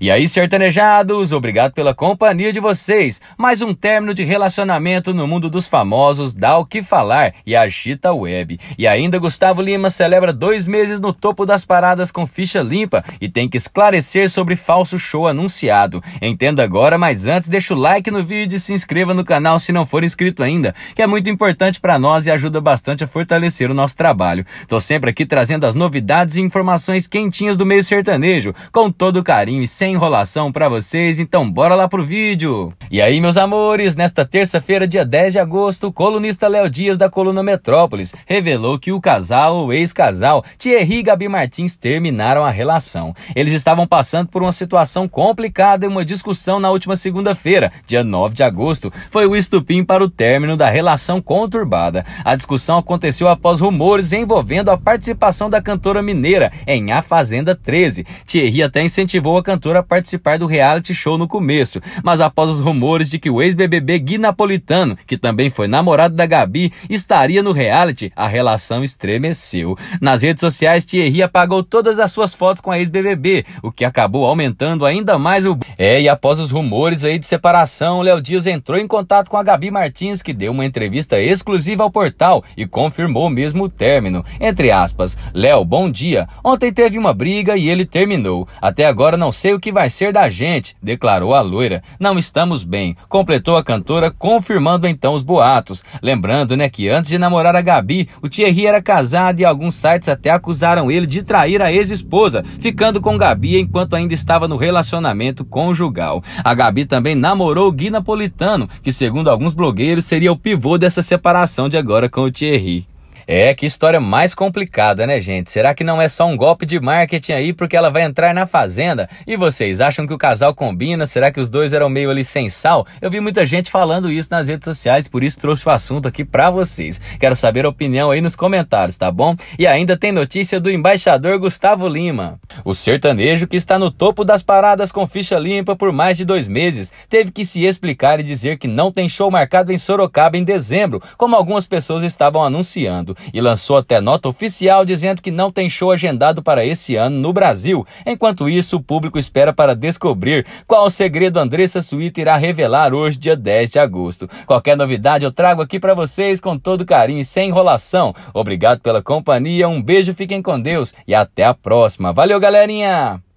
E aí, sertanejados, obrigado pela companhia de vocês. Mais um término de relacionamento no mundo dos famosos dá o que falar e agita a web. E ainda Gustavo Lima celebra dois meses no topo das paradas com ficha limpa e tem que esclarecer sobre falso show anunciado. Entenda agora, mas antes deixa o like no vídeo e se inscreva no canal se não for inscrito ainda, que é muito importante para nós e ajuda bastante a fortalecer o nosso trabalho. Tô sempre aqui trazendo as novidades e informações quentinhas do meio sertanejo, com todo carinho e sem sem enrolação para vocês, então bora lá pro vídeo. E aí, meus amores, nesta terça-feira, dia 10 de agosto, o colunista Léo Dias da coluna Metrópolis revelou que o casal o ex-casal Thierry e Gabi Martins terminaram a relação. Eles estavam passando por uma situação complicada e uma discussão na última segunda-feira, dia 9 de agosto, foi o estupim para o término da relação conturbada. A discussão aconteceu após rumores envolvendo a participação da cantora mineira em A Fazenda 13. Thierry até incentivou a cantora a participar do reality show no começo, mas após os rumores de que o ex-BBB Gui Napolitano, que também foi namorado da Gabi, estaria no reality, a relação estremeceu. Nas redes sociais, Thierry apagou todas as suas fotos com a ex-BBB, o que acabou aumentando ainda mais o... É, e após os rumores aí de separação, Léo Dias entrou em contato com a Gabi Martins, que deu uma entrevista exclusiva ao portal e confirmou mesmo o término. Entre aspas, Léo, bom dia. Ontem teve uma briga e ele terminou. Até agora não sei o o que vai ser da gente, declarou a loira. Não estamos bem, completou a cantora, confirmando então os boatos. Lembrando, né, que antes de namorar a Gabi, o Thierry era casado e alguns sites até acusaram ele de trair a ex-esposa, ficando com Gabi enquanto ainda estava no relacionamento conjugal. A Gabi também namorou Gui Napolitano, que segundo alguns blogueiros seria o pivô dessa separação de agora com o Thierry. É, que história mais complicada, né, gente? Será que não é só um golpe de marketing aí porque ela vai entrar na fazenda? E vocês acham que o casal combina? Será que os dois eram meio ali sem sal? Eu vi muita gente falando isso nas redes sociais, por isso trouxe o assunto aqui para vocês. Quero saber a opinião aí nos comentários, tá bom? E ainda tem notícia do embaixador Gustavo Lima. O sertanejo que está no topo das paradas com ficha limpa por mais de dois meses teve que se explicar e dizer que não tem show marcado em Sorocaba em dezembro, como algumas pessoas estavam anunciando e lançou até nota oficial dizendo que não tem show agendado para esse ano no Brasil. Enquanto isso, o público espera para descobrir qual o segredo Andressa Suíta irá revelar hoje, dia 10 de agosto. Qualquer novidade eu trago aqui para vocês com todo carinho e sem enrolação. Obrigado pela companhia, um beijo, fiquem com Deus e até a próxima. Valeu, galerinha!